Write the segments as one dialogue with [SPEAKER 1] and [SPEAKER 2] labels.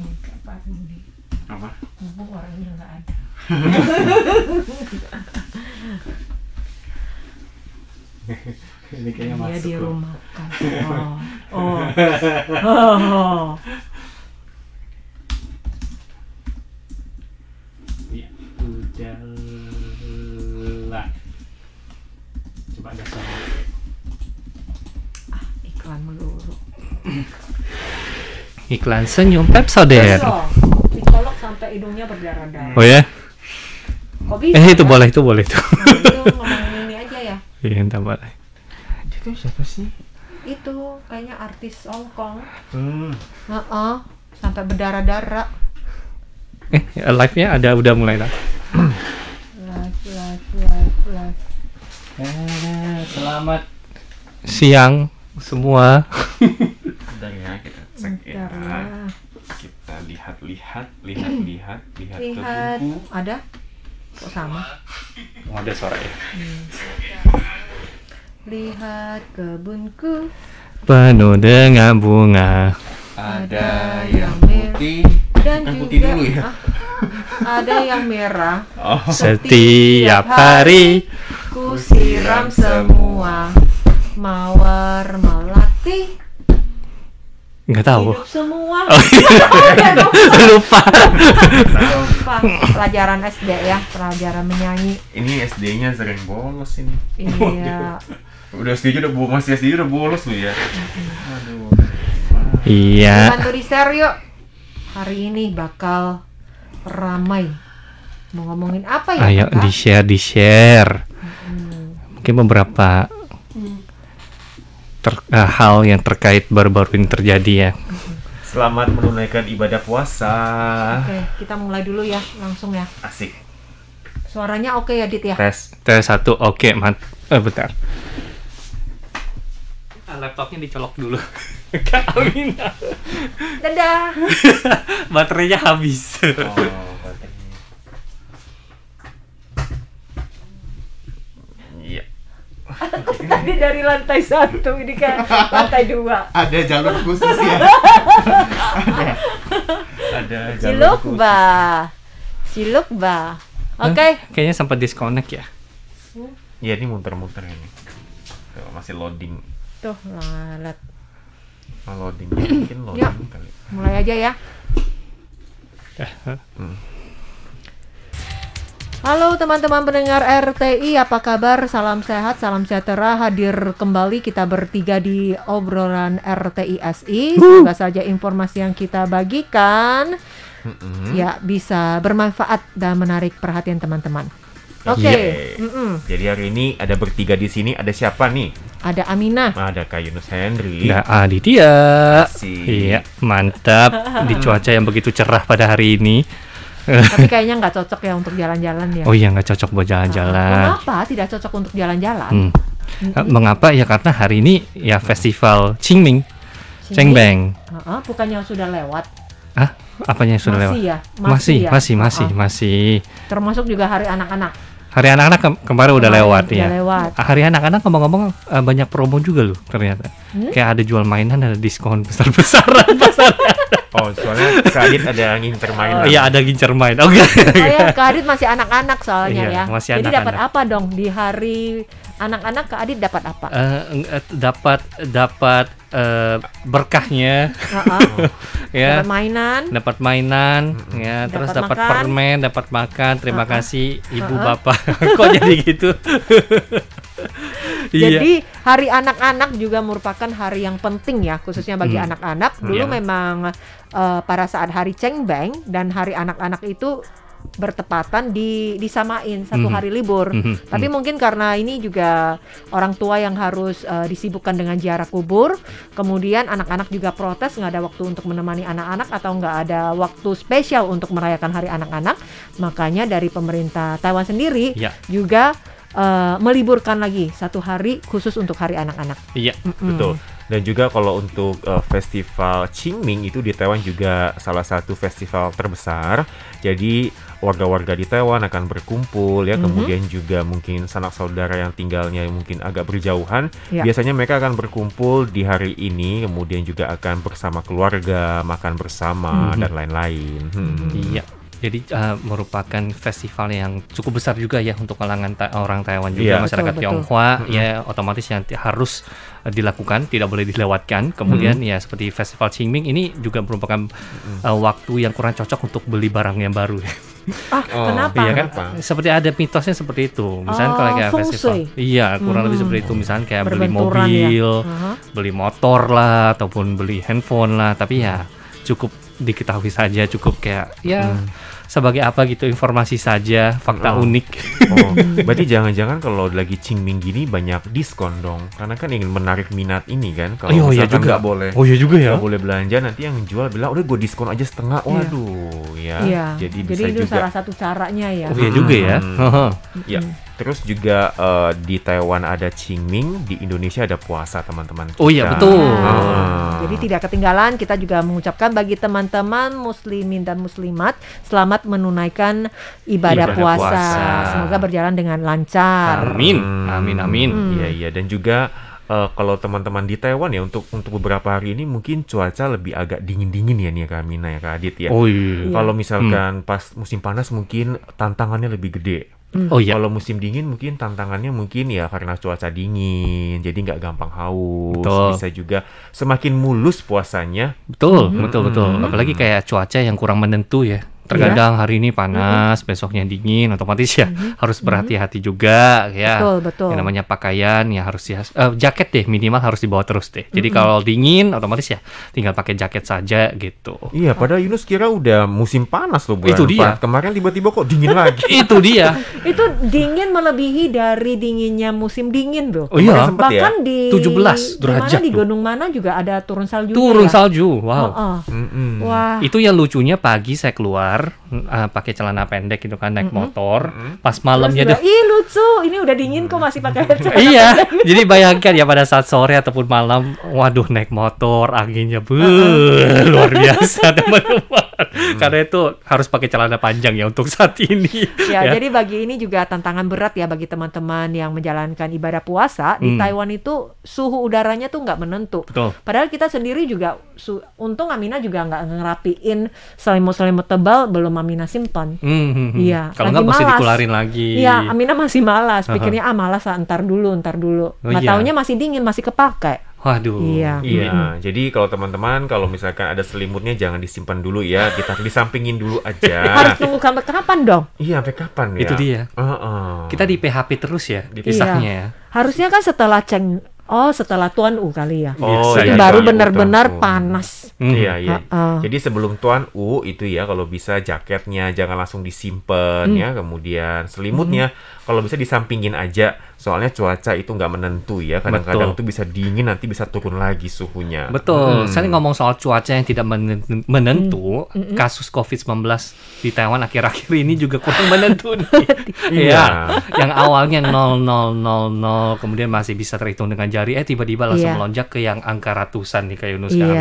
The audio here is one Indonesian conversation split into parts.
[SPEAKER 1] hukum apa Budi? Apa?
[SPEAKER 2] orangnya nggak ada.
[SPEAKER 3] Ini kayaknya Dia masuk. Dia dirumahkan. Oh.
[SPEAKER 2] Oh. oh.
[SPEAKER 3] Iklan senyum Pepsodent.
[SPEAKER 2] Psikolog sampai hidungnya berdarah-darah. Oh ya? Kok bisa, eh itu ya? boleh itu boleh
[SPEAKER 3] itu. Nah, ini aja ya. Iya entah boleh. Itu siapa sih?
[SPEAKER 2] Itu kayaknya artis Hong Kong. Hmm. Nah, uh, sampai berdarah-darah.
[SPEAKER 3] Eh live-nya ada udah mulai lah. live
[SPEAKER 2] live live live.
[SPEAKER 3] Eh, selamat siang semua. Sudah ya kita
[SPEAKER 1] cek ya. Kita lihat-lihat, lihat-lihat, lihat, lihat, lihat, lihat ke buku.
[SPEAKER 2] Ada? Kok sama?
[SPEAKER 3] Oh, ada suara ya.
[SPEAKER 2] Hmm. Lihat kebunku
[SPEAKER 3] penuh dengan bunga.
[SPEAKER 2] Ada, yang putih dan kan juga putih dulu ya. Ah. ada yang merah. Oh. Setiap hari ku siram semua mawar melati
[SPEAKER 3] Nggak tahu. Hidup semua. Oh, iya. lupa. lupa. Pelajaran SD ya, pelajaran menyanyi.
[SPEAKER 1] Ini SD-nya sering bolos ini. Iya. udah SD udah bolos, masih SD udah bolos lu ya.
[SPEAKER 2] Aduh.
[SPEAKER 3] Iya. Bantu
[SPEAKER 2] di yuk. Hari ini bakal ramai. Mau ngomongin apa ya? Ayo
[SPEAKER 3] di share, di share. Hmm. Mungkin beberapa ter, uh, hal yang terkait baru-baru ini terjadi ya.
[SPEAKER 1] Selamat menunaikan ibadah puasa.
[SPEAKER 2] Oke, kita mulai dulu ya, langsung ya. Asik. Suaranya oke okay ya, Dit ya?
[SPEAKER 3] Tes, tes satu oke, okay, mat. Eh, bentar. Ah, laptopnya dicolok dulu. Kak Amina. Dadah. Baterainya habis. Oh.
[SPEAKER 2] tadi dari lantai satu ini kan lantai dua.
[SPEAKER 1] Ada jalur khusus
[SPEAKER 3] ya. ada.
[SPEAKER 2] Ada jalur Ba. siluk ba. Oke. Okay.
[SPEAKER 3] Hmm, kayaknya sempat disconnect ya. Iya hmm? ini muter-muter ini. Tuh, masih loading.
[SPEAKER 2] Tuh lalat.
[SPEAKER 3] loading
[SPEAKER 1] ya, mungkin ya, loading Yuk. kali. Mulai aja ya. Eh, hmm.
[SPEAKER 2] Halo teman-teman pendengar RTI, apa kabar? Salam sehat, salam sejahtera. Hadir kembali kita bertiga di obrolan RTI SI. Semoga saja informasi yang kita bagikan
[SPEAKER 1] mm-hmm. ya
[SPEAKER 2] bisa bermanfaat dan menarik perhatian teman-teman. Oke. Okay. Iya.
[SPEAKER 1] Jadi hari ini ada bertiga
[SPEAKER 3] di sini. Ada siapa nih?
[SPEAKER 2] Ada Aminah.
[SPEAKER 1] Ada Kak Yunus Henry. Ada
[SPEAKER 3] Aditya. Iya, mantap. di cuaca yang begitu cerah pada hari ini tapi
[SPEAKER 2] kayaknya nggak cocok ya untuk jalan-jalan ya. Oh iya
[SPEAKER 3] nggak cocok buat nah, jalan-jalan. Nah,
[SPEAKER 2] kenapa tidak cocok untuk jalan-jalan? Hmm. hmm
[SPEAKER 3] Mengapa ya karena hari ini ya festival Qingming, Cengbeng.
[SPEAKER 2] uh -huh. bukannya sudah lewat? Ah, apanya yang sudah masih lewat? Ya? Masih, masih, ya? masih, masih, uh -huh. masih. Termasuk juga hari anak-anak.
[SPEAKER 3] Hari anak-anak ke- kemarin udah kemarin lewat ya. Lewat. Ah, hari anak-anak ngomong-ngomong uh, banyak promo juga loh ternyata. Hmm? Kayak ada jual mainan, ada diskon besar-besaran. besaran. Oh, soalnya Kak Adit ada ngincer main. Oh, kan? iya, ada ngincer main. Oke.
[SPEAKER 2] Okay. Oh iya, Kak Adit masih anak-anak soalnya iya, ya. Masih Jadi dapat apa dong di hari anak-anak Kak Adit dapat apa? Uh,
[SPEAKER 3] dapat dapat uh, berkahnya. Uh-uh. ya. Dapat mainan. Dapat mainan, mm-hmm. ya, terus dapat permen, dapat makan. Terima uh-uh. kasih Ibu uh-uh. Bapak. Kok jadi gitu? Iya. Jadi
[SPEAKER 2] Hari Anak-anak juga merupakan hari yang penting ya khususnya bagi hmm. anak-anak. Hmm. Dulu yeah. memang uh, pada saat Hari Cengbeng dan Hari Anak-anak itu bertepatan di disamain satu hmm. hari libur. Mm -hmm. Tapi mm -hmm. mungkin karena ini juga orang tua yang harus uh, disibukkan dengan jarak kubur, kemudian anak-anak juga protes nggak ada waktu untuk menemani anak-anak atau nggak ada waktu spesial untuk merayakan hari anak-anak. Makanya dari pemerintah Taiwan sendiri yeah. juga Eh, meliburkan lagi satu hari khusus untuk hari anak-anak. Iya, mm -mm. betul.
[SPEAKER 1] Dan juga kalau untuk uh, festival Qingming itu di Taiwan juga salah satu festival terbesar. Jadi warga-warga di Taiwan akan berkumpul ya, mm -hmm. kemudian juga mungkin sanak saudara yang tinggalnya mungkin agak berjauhan, yeah. biasanya mereka akan berkumpul di hari ini, kemudian juga akan
[SPEAKER 3] bersama keluarga, makan bersama mm -hmm. dan lain-lain. Hmm. Iya. -lain. Hmm. Yeah. Jadi uh, merupakan festival yang cukup besar juga ya untuk kalangan ta orang Taiwan juga yeah. masyarakat betul, Tionghoa betul. ya otomatis yang harus eh, dilakukan, tidak boleh dilewatkan. Kemudian hmm. ya seperti Festival Qingming ini juga merupakan hmm. uh, waktu yang kurang cocok untuk beli barang yang baru.
[SPEAKER 2] Ah, oh, kenapa? Iya kan?
[SPEAKER 3] Kenapa? Seperti ada mitosnya seperti itu. Misalnya oh, kalau kayak festival. Iya, kurang hmm. lebih seperti itu. Misalnya kayak beli ya. mobil, ya? uh-huh. beli motor lah ataupun beli handphone lah, tapi ya cukup diketahui saja cukup kayak ya hmm sebagai apa gitu informasi saja fakta oh. unik. Oh, berarti jangan-jangan kalau lagi Qingming gini
[SPEAKER 1] banyak diskon dong, karena kan ingin menarik minat ini kan. Kalau oh, iya, iya juga. nggak boleh, oh iya juga ya. Nggak boleh belanja nanti yang jual bilang udah gue diskon aja setengah, iya. waduh yeah. ya. Yeah. Jadi, Jadi bisa itu juga. salah
[SPEAKER 2] satu caranya ya. Oh iya juga
[SPEAKER 3] ya. Hmm.
[SPEAKER 1] ya. Hmm. Terus juga uh, di Taiwan ada Qingming, di Indonesia ada puasa teman-teman. Oh iya betul. ah. Jadi
[SPEAKER 2] tidak ketinggalan kita juga mengucapkan bagi teman-teman muslimin dan muslimat selamat menunaikan ibadah, ibadah puasa. puasa. Semoga berjalan dengan lancar. Amin.
[SPEAKER 3] Hmm. Amin amin.
[SPEAKER 2] Hmm. Iya hmm.
[SPEAKER 1] iya dan juga uh, kalau teman-teman di Taiwan ya untuk untuk beberapa hari ini mungkin cuaca lebih agak dingin-dingin ya nih Kamina ya Kak Adit ya. Oh iya. iya. Kalau misalkan hmm. pas musim panas mungkin tantangannya lebih gede Hmm. Oh iya. Kalau musim dingin mungkin tantangannya mungkin ya karena cuaca dingin, jadi nggak gampang haus. Betul. Bisa juga semakin mulus puasanya.
[SPEAKER 3] Betul, hmm. betul, betul. Hmm. Apalagi kayak cuaca yang kurang menentu ya. Terkadang yeah. hari ini panas, mm-hmm. besoknya dingin, otomatis ya mm-hmm. harus mm-hmm. berhati-hati juga ya. Betul, betul. Yang namanya pakaian ya harus ya uh, jaket deh minimal harus dibawa terus deh. Jadi mm-hmm. kalau dingin otomatis ya tinggal pakai jaket saja gitu.
[SPEAKER 1] Iya, padahal Yunus kira udah musim panas loh bulan Itu dia. Kemarin tiba-tiba kok dingin lagi. Itu dia.
[SPEAKER 2] Itu dingin melebihi dari dinginnya musim dingin, Bro. Oh iya, ya? Bahkan ya? di 17 derajat. Di gunung mana juga ada turun salju. Turun ya? salju.
[SPEAKER 3] Wow. Oh, oh. Mm -mm. Wah. Itu yang lucunya pagi saya keluar keluar uh, pakai celana pendek gitu kan naik mm -hmm. motor mm -hmm. pas malamnya tuh
[SPEAKER 2] ih lucu ini udah dingin kok masih pakai celana iya
[SPEAKER 3] pendek. jadi bayangkan ya pada saat sore ataupun malam waduh naik motor anginnya bu luar biasa teman-teman hmm. karena itu harus pakai celana panjang ya untuk saat ini. Ya, ya. jadi
[SPEAKER 2] bagi ini juga tantangan berat ya bagi teman-teman yang menjalankan ibadah puasa hmm. di Taiwan itu suhu udaranya tuh nggak menentu. Betul. Padahal kita sendiri juga untung Amina juga nggak ngerapiin selimut-selimut tebal belum Amina simpan. Iya. Hmm,
[SPEAKER 3] hmm, hmm. Iya, Kalau nggak masih dikularin lagi. Iya, Amina
[SPEAKER 2] masih malas. Pikirnya ah malas ah, ntar dulu, ntar dulu. Oh, nggak iya. taunya masih dingin, masih kepake. Waduh. Iya. Iya. Mm -hmm.
[SPEAKER 1] Jadi kalau teman-teman kalau misalkan ada selimutnya jangan disimpan dulu ya, kita disampingin dulu aja. Harus
[SPEAKER 2] tunggu sampai
[SPEAKER 3] kapan dong? Iya, sampai kapan ya? Itu dia. Uh -uh. Kita di PHP terus ya, dipisahnya ya. iya.
[SPEAKER 2] ya. Harusnya kan setelah ceng Oh, setelah Tuan U kali ya. Oh, iya, baru benar-benar panas. Mm. Iya, iya. Uh, uh.
[SPEAKER 1] Jadi sebelum Tuan U itu ya kalau bisa jaketnya jangan langsung disimpan mm. ya, kemudian selimutnya mm. kalau bisa disampingin aja soalnya cuaca itu nggak menentu ya kadang-kadang itu bisa dingin nanti bisa turun lagi suhunya betul hmm. saya
[SPEAKER 3] ngomong soal cuaca yang tidak menentu hmm. Hmm, hmm. kasus covid 19 di Taiwan akhir-akhir ini juga kurang menentu nih ya yang awalnya 0000 kemudian masih bisa terhitung dengan jari eh tiba-tiba langsung yeah. melonjak ke yang angka ratusan nih kayak Yunus yeah. ya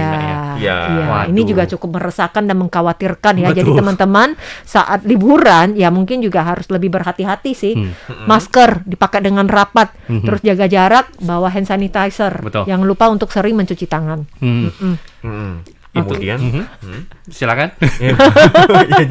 [SPEAKER 3] yeah. yeah. ini juga
[SPEAKER 2] cukup meresahkan dan mengkhawatirkan ya betul. jadi teman-teman saat liburan ya mungkin juga harus lebih berhati-hati sih hmm. masker dipakai dengan jangan rapat, mm -hmm. terus jaga jarak, bawa hand sanitizer. Betul. yang lupa untuk sering mencuci tangan. Mm. Mm -mm.
[SPEAKER 1] Mm kemudian mm -hmm. silakan ya,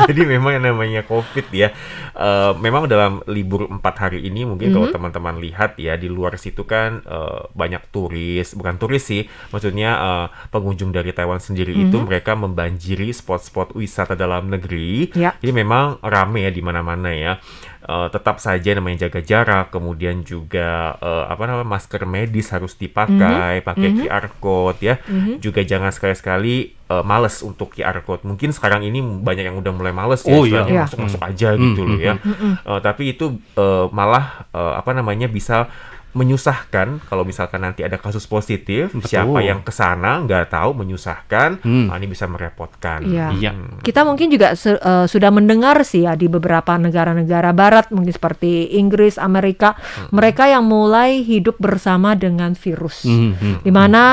[SPEAKER 1] jadi memang yang namanya covid ya uh, memang dalam libur empat hari ini mungkin mm -hmm. kalau mhm. teman-teman lihat ya di luar situ kan uh, banyak turis bukan turis sih maksudnya uh, pengunjung dari Taiwan sendiri mm -hmm. itu mereka membanjiri spot-spot wisata dalam negeri ya. jadi memang rame ya di mana-mana ya uh, tetap saja namanya jaga jarak, kemudian juga uh, apa namanya masker medis harus dipakai, mm -hmm. pakai mm -hmm. QR code ya. Mm -hmm. Juga jangan sekali-sekali uh, males untuk QR code. Mungkin sekarang ini banyak yang udah mulai males ya, oh, ya, iya. masuk-masuk iya. aja mm -hmm. gitu loh ya. Mm -hmm. uh, tapi itu uh, malah uh, apa namanya bisa menyusahkan kalau misalkan nanti ada kasus positif Betul. siapa yang kesana nggak tahu menyusahkan hmm. Ah, ini bisa merepotkan iya. Hmm. Iya.
[SPEAKER 2] kita mungkin juga uh, sudah mendengar sih ya di beberapa negara-negara barat mungkin seperti Inggris Amerika hmm. mereka yang mulai hidup bersama dengan virus hmm. hmm, hmm. mana mana uh,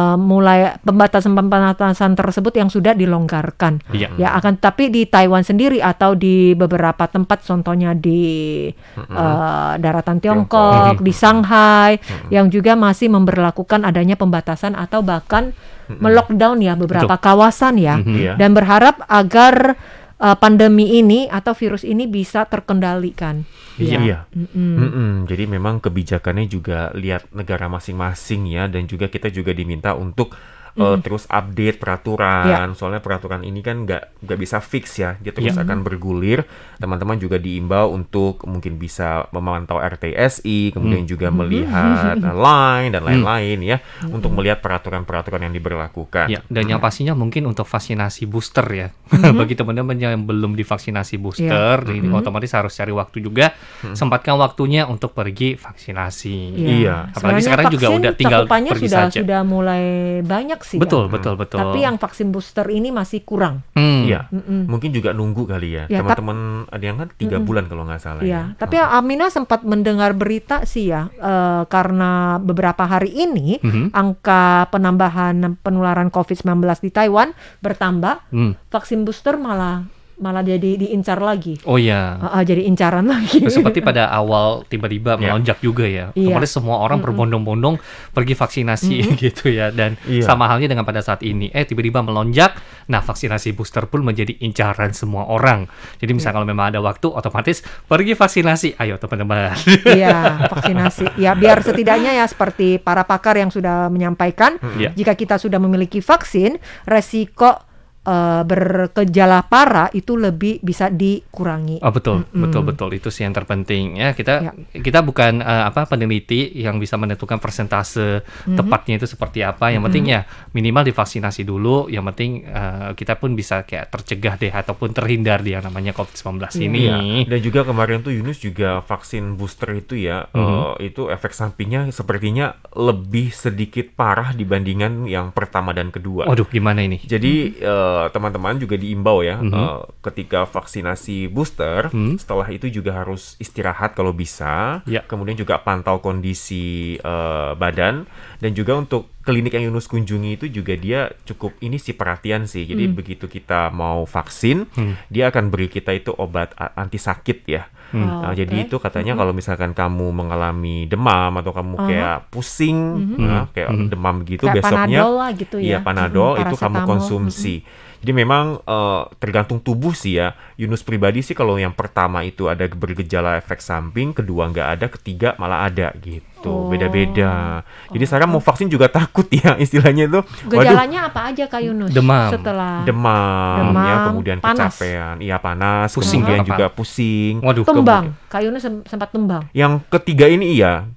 [SPEAKER 2] eh, mulai pembatasan pembatasan tersebut yang sudah dilonggarkan iya. ya akan tapi di Taiwan sendiri atau di beberapa tempat contohnya di uh, daratan Tiongkok, Tiongkok di Shanghai hmm. yang juga masih memberlakukan adanya pembatasan atau bahkan hmm. melockdown ya beberapa Betul. kawasan ya hmm. Iya. dan berharap agar uh, pandemi ini atau virus ini bisa terkendalikan. Iya. Ya. Mm -mm. Mm
[SPEAKER 1] -mm. Jadi memang kebijakannya juga lihat negara masing-masing ya dan juga kita juga diminta untuk mm. terus update peraturan. Yeah. Soalnya peraturan ini kan nggak nggak bisa fix ya, dia terus yeah. akan bergulir. Teman-teman juga diimbau untuk mungkin bisa memantau RTSI, kemudian mm. juga melihat eh, line dan mm. lain-lain mm. ya, mm. untuk melihat peraturan-peraturan yang diberlakukan. Yeah.
[SPEAKER 3] Dan yang pastinya mungkin untuk vaksinasi booster ya, mm bagi teman-teman yang belum divaksinasi booster, yeah. ini mm otomatis harus cari waktu juga, mm sempatkan waktunya untuk pergi vaksinasi. Yeah. Iya,
[SPEAKER 1] apalagi
[SPEAKER 2] Sebenarnya sekarang juga udah tinggal pergi sudah, saja. Sudah mulai banyak vaksin. Betul, ya? betul, betul. Tapi yang vaksin booster ini masih kurang.
[SPEAKER 1] Hmm. Iya. Mm -mm. Mungkin juga nunggu kali ya. ya Teman-teman ada yang kan tiga bulan kalau nggak salah. Iya.
[SPEAKER 2] Ya. Tapi oh. Amina sempat mendengar berita sih ya, uh, karena beberapa hari ini mm -hmm. angka penambahan penularan COVID-19 di Taiwan bertambah, mm. vaksin booster malah malah jadi diincar lagi. Oh iya. Uh, uh, jadi incaran lagi. Seperti
[SPEAKER 3] pada awal tiba-tiba yeah. melonjak juga ya. Yeah. Kemarin semua orang mm -hmm. berbondong-bondong pergi vaksinasi mm -hmm. gitu ya dan yeah. sama halnya dengan pada saat ini eh tiba-tiba melonjak. Nah, vaksinasi booster pun menjadi incaran semua orang. Jadi misalnya yeah. kalau memang ada waktu otomatis pergi vaksinasi. Ayo teman-teman.
[SPEAKER 2] Iya, vaksinasi. Ya, biar setidaknya ya seperti para pakar yang sudah menyampaikan, yeah. jika kita sudah memiliki vaksin, resiko Eh, berkejala parah itu lebih bisa dikurangi. Oh, betul, mm -hmm. betul, betul.
[SPEAKER 3] Itu sih yang terpenting ya. Kita ya. kita bukan uh, apa peneliti yang bisa menentukan persentase mm -hmm. tepatnya itu seperti apa. Yang mm -hmm. penting ya minimal divaksinasi dulu. Yang penting uh, kita pun bisa kayak tercegah deh ataupun terhindar dia namanya COVID-19 mm. Iya. ini. Ya. Dan juga kemarin tuh Yunus juga vaksin booster itu ya, mm -hmm. uh, itu efek
[SPEAKER 1] sampingnya sepertinya lebih sedikit parah dibandingkan yang pertama dan kedua. Waduh, gimana ini? Jadi mm -hmm. Eh, teman-teman juga diimbau ya mm -hmm. uh, ketika vaksinasi booster mm -hmm. setelah itu juga harus istirahat kalau bisa yeah. kemudian juga pantau kondisi uh, badan dan juga untuk klinik yang Yunus kunjungi itu juga dia cukup ini sih perhatian sih jadi mm. begitu kita mau vaksin mm. dia akan beri kita itu obat anti sakit ya Hmm. Oh, jadi okay. Jadi itu katanya mm -hmm. kalau misalkan kamu mengalami demam atau kamu uh -huh. kayak pusing, mm -hmm. nah, kayak mm -hmm. demam gitu, kayak besoknya, panadol lah gitu ya, ya panadol mm -hmm. itu mhm, kamu konsumsi. Mm -hmm jadi memang uh, tergantung tubuh sih ya. Yunus pribadi sih kalau yang pertama itu ada bergejala efek samping, kedua nggak ada, ketiga malah ada gitu. Oh. Beda-beda. Oh. Jadi oh. sekarang mau vaksin juga takut ya istilahnya itu. Gejalanya
[SPEAKER 2] waduh, apa aja Kak Yunus? Demam. Setelah demam,
[SPEAKER 1] ya, demam ya kemudian panas. kecapean, iya panas, pusing. kemudian juga pusing. Waduh, tembang.
[SPEAKER 2] Kemudian. Kak Yunus sempat tembang.
[SPEAKER 1] Yang ketiga ini iya,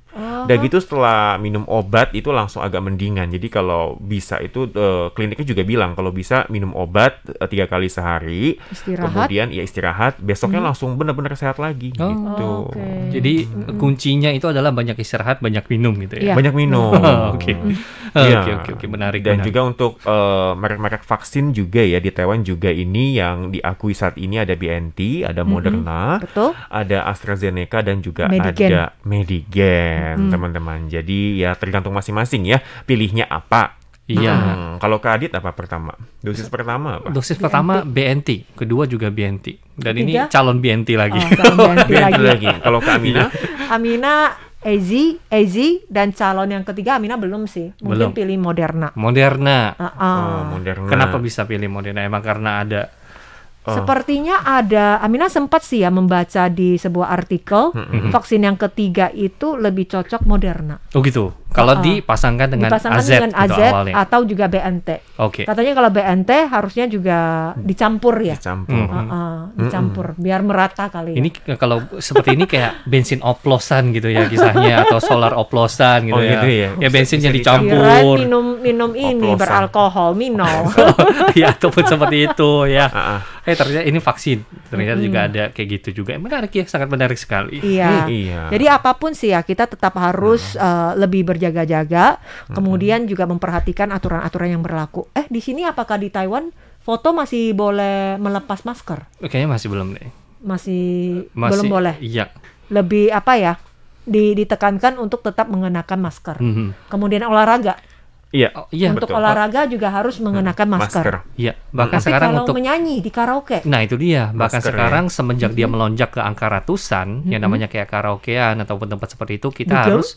[SPEAKER 1] Udah gitu setelah minum obat itu langsung agak mendingan. Jadi kalau bisa itu uh, kliniknya juga bilang kalau bisa minum obat eh, tiga kali sehari. Istirahat. Kemudian ya istirahat. Besoknya hmm. langsung benar-benar sehat lagi oh. gitu. okay.
[SPEAKER 3] Jadi eh, hmm. kuncinya itu adalah banyak istirahat, banyak minum gitu ya. ya. Banyak minum. Oke. Hmm. Iya. Oke oke menarik. Dan benar. juga untuk uh,
[SPEAKER 1] merek-merek vaksin juga ya di Taiwan juga ini yang diakui saat ini ada BNT, ada hmm. Moderna, -hmm. Betul. ada AstraZeneca dan juga Medigen. ada Medigen. Hmm teman-teman. Jadi ya tergantung masing-masing ya pilihnya apa. Iya. Hmm, kalau ke Adit apa
[SPEAKER 3] pertama? Dosis pertama apa? Dosis pertama BNT, kedua juga BNT. Dan Ketiga? ini calon BNT oh, lagi. Oh, calon BNT, BNT lagi. kalau ke Amina? Iya.
[SPEAKER 2] Amina Ezi, Ezi dan calon yang ketiga Amina belum sih. Mungkin belum. pilih Moderna.
[SPEAKER 3] Moderna. Uh -uh. Oh, Moderna. Kenapa bisa pilih Moderna? Emang karena ada Ah.
[SPEAKER 2] Sepertinya ada Amina sempat sih ya membaca di sebuah artikel mm -hmm. vaksin yang ketiga itu lebih cocok Moderna.
[SPEAKER 3] Oh gitu. Kalau uh dipasangkan dengan dipasangkan AZ, dengan gitu AZ atau
[SPEAKER 2] juga BNT. Oke. Okay. Katanya kalau BNT harusnya juga hmm. dicampur ya. Dicampur. Mm -hmm. uh -uh, dicampur mm -hmm. biar merata kali. Ya. Ini
[SPEAKER 3] kalau seperti ini kayak bensin oplosan gitu ya kisahnya atau solar oplosan gitu oh, ya. Gitu ya. Ya bensinnya dicampur. Kirain minum
[SPEAKER 2] minum ini oplosan. beralkohol, minum, ya ataupun seperti itu
[SPEAKER 3] ya. Uh -uh. Eh ternyata ini vaksin. Ternyata mm -hmm. juga ada kayak gitu juga. Menarik ya, sangat menarik sekali. Iya. Hmm, iya. Jadi
[SPEAKER 2] apapun sih ya kita tetap harus uh uh, lebih berjalan berjaga-jaga, hmm. kemudian juga memperhatikan aturan-aturan yang berlaku. Eh, di sini apakah di Taiwan foto masih boleh melepas masker?
[SPEAKER 3] Kayaknya masih belum deh.
[SPEAKER 2] Masih, eh, masih belum boleh. Iya. Lebih apa ya? Di, ditekankan untuk tetap mengenakan masker. -hmm. Kemudian olahraga.
[SPEAKER 3] Iya, oh, iya untuk betul. olahraga
[SPEAKER 2] juga harus mengenakan mm-hmm. masker. Iya, bahkan Tapi sekarang kalau untuk menyanyi di karaoke.
[SPEAKER 3] Nah, itu dia. Bahkan masker, sekarang ya. semenjak -hmm. dia mm-hmm. melonjak ke angka ratusan -hmm. yang mm-hmm. namanya kayak karaokean ataupun tempat seperti itu, kita betul. harus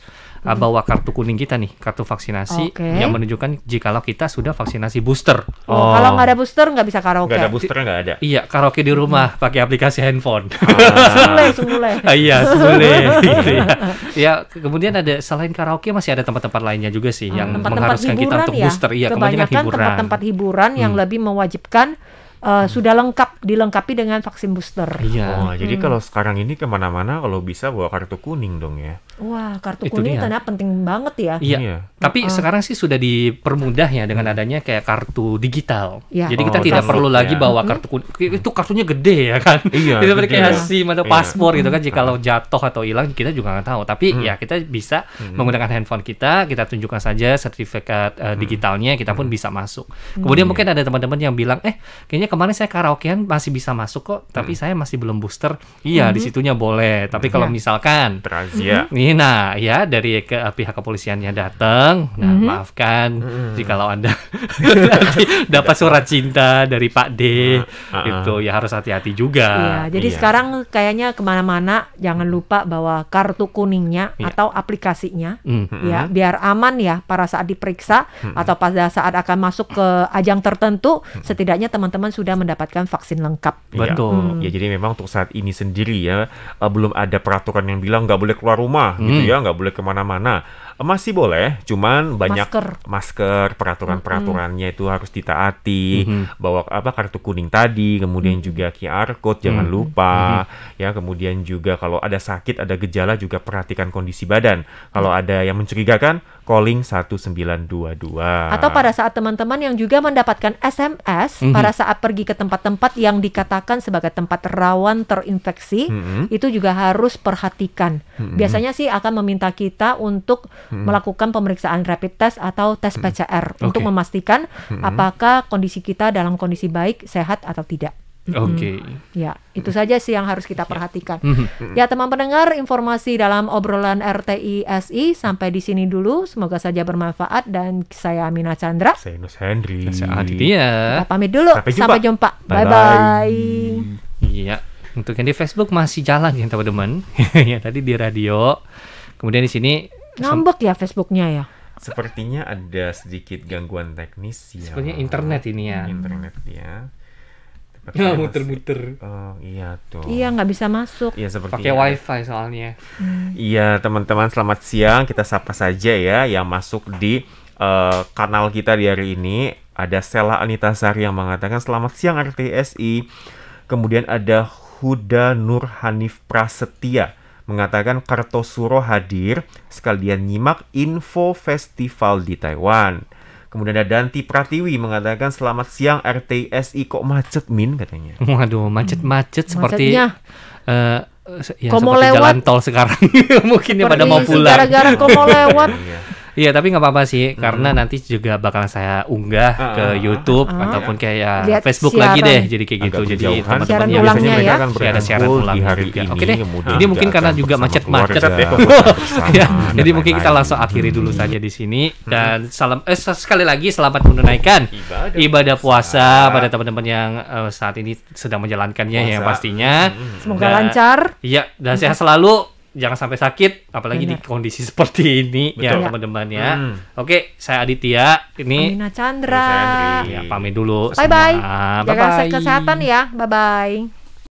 [SPEAKER 3] hmm. bawa kartu kuning kita nih, kartu vaksinasi okay. yang menunjukkan jikalau kita sudah vaksinasi booster. Oh, kalau nggak ada
[SPEAKER 2] booster nggak bisa karaoke. Nggak ada booster nggak
[SPEAKER 3] ada. Iya, karaoke di rumah hmm. pakai aplikasi handphone. Ah. sule, sule. iya, sule. gitu ya. ya, kemudian ada selain karaoke masih ada tempat-tempat lainnya juga sih hmm. yang tempat -tempat mengharuskan kita untuk ya? booster. Iya, kebanyakan tempat tempat-tempat
[SPEAKER 2] hiburan yang hmm. lebih mewajibkan uh, hmm. sudah lengkap dilengkapi dengan vaksin booster. Iya. Oh, hmm. jadi kalau
[SPEAKER 1] sekarang ini kemana-mana kalau bisa bawa kartu kuning dong ya.
[SPEAKER 2] Wah, kartu itu kuning ternyata penting banget ya. Iya. Hmm. Tapi uh sekarang
[SPEAKER 3] sih sudah dipermudah ya dengan adanya kayak kartu digital. Iya. Oh, ya. Jadi oh, kita tidak perlu ya. lagi bawa kartu kuning. Hmm. Itu kartunya gede ya kan. Iya. itu seperti kayak SIM atau iya. paspor gitu kan. Jika kalau jatuh atau hilang kita juga nggak tahu. Tapi hmm. ya kita bisa hmm. menggunakan handphone kita. Kita tunjukkan saja sertifikat uh, digitalnya. Kita pun bisa masuk. Kemudian hmm. mungkin ada teman-teman yang bilang, eh kayaknya kemarin saya karaokean masih bisa masuk kok. Tapi saya masih belum booster. Iya, disitunya boleh. Tapi kalau misalkan, Terazia. Nah, ya dari ke, eh, pihak kepolisiannya datang. Nah, mm -hmm. maafkan mm. kalau Anda dapat surat cinta dari Pak D uh, ah, uh, ah, ah. itu ya harus hati-hati juga. Iya, jadi iya. sekarang
[SPEAKER 2] kayaknya kemana-mana jangan lupa bawa kartu kuningnya iya. atau aplikasinya mm -hmm. ya biar aman ya para saat diperiksa mm -hmm. atau pada saat akan masuk ke ajang tertentu mm -hmm. setidaknya teman-teman sudah mendapatkan vaksin lengkap. Iya. Betul. Mm. Ya
[SPEAKER 1] jadi memang untuk saat ini sendiri ya eh, belum ada peraturan yang bilang nggak boleh keluar rumah gitu hmm. ya nggak boleh kemana-mana masih boleh, cuman banyak masker, masker peraturan-peraturannya itu harus ditaati. Mm-hmm. Bawa apa kartu kuning tadi, kemudian juga QR code mm-hmm. jangan lupa. Mm-hmm. Ya, kemudian juga kalau ada sakit, ada gejala juga perhatikan kondisi badan. Kalau mm. ada yang mencurigakan, calling 1922. Atau pada
[SPEAKER 2] saat teman-teman yang juga mendapatkan SMS mm-hmm. pada saat pergi ke tempat-tempat yang dikatakan sebagai tempat rawan terinfeksi, mm-hmm. itu juga harus perhatikan. Mm-hmm. Biasanya sih akan meminta kita untuk hmm. melakukan pemeriksaan rapid test atau tes PCR hmm. untuk okay. memastikan hmm. apakah kondisi kita dalam kondisi baik, sehat atau tidak. Hmm. Oke. Okay. Ya, itu saja sih yang harus kita ya. perhatikan. Hmm. Ya, teman pendengar, informasi dalam obrolan RTI SI sampai di sini dulu. Semoga saja bermanfaat dan saya Amina Chandra. Saya
[SPEAKER 3] Nus Henry. Saya Aditya. pamit dulu. Sampai jumpa. Sampai jumpa. Bye bye. Iya, untuk yang di Facebook masih jalan ya teman-teman. ya tadi di radio. Kemudian di sini ngambek
[SPEAKER 2] ya Facebooknya ya
[SPEAKER 3] sepertinya ada sedikit gangguan teknis ya sepertinya internet ini
[SPEAKER 2] ya internet
[SPEAKER 3] ya Ya, muter-muter. Oh iya tuh. Iya nggak
[SPEAKER 2] bisa masuk. Iya seperti. Pakai ya. wifi soalnya. Hmm.
[SPEAKER 1] Iya teman-teman selamat siang. Kita sapa saja ya yang masuk di uh, kanal kita di hari ini. Ada Sela Anita Sari yang mengatakan selamat siang RTSI. Kemudian ada Huda Nur Hanif Prasetya mengatakan Kartosuro hadir sekalian nyimak info festival di Taiwan. Kemudian ada Danti Pratiwi mengatakan selamat siang RTSI kok macet min katanya.
[SPEAKER 3] Waduh macet-macet hmm. seperti Macetnya. uh, ya, komo seperti lewat. jalan tol sekarang mungkin pada mau pulang. Gara-gara mau lewat. Iya. Iya, tapi nggak apa-apa sih hmm. karena nanti juga bakal saya unggah uh, ke ah, ah. YouTube uh, ataupun kayak ya, Facebook siaran. lagi deh. Jadi kayak gitu. Jadi teman-teman yang biasanya ya. mereka kan berada siaran ulang di hari ini. Oke deh. Ini mungkin karena juga macet-macet ya. Jadi mungkin kita langsung akhiri dulu saja di sini hmm. dan salam eh sekali lagi selamat menunaikan ibadah puasa pada teman-teman yang eh, saat ini sedang menjalankannya yang pastinya. Hmm. Semoga lancar. Iya, dan sehat selalu jangan sampai sakit apalagi Bener. di kondisi seperti ini ya, Betul. ya teman-teman ya. Hmm. Oke, saya Aditya, ini
[SPEAKER 2] Nina Chandra. Ya,
[SPEAKER 3] pamit dulu. Bye bye. Semua. Bye bye. Jaga kesehatan
[SPEAKER 2] ya. Bye bye.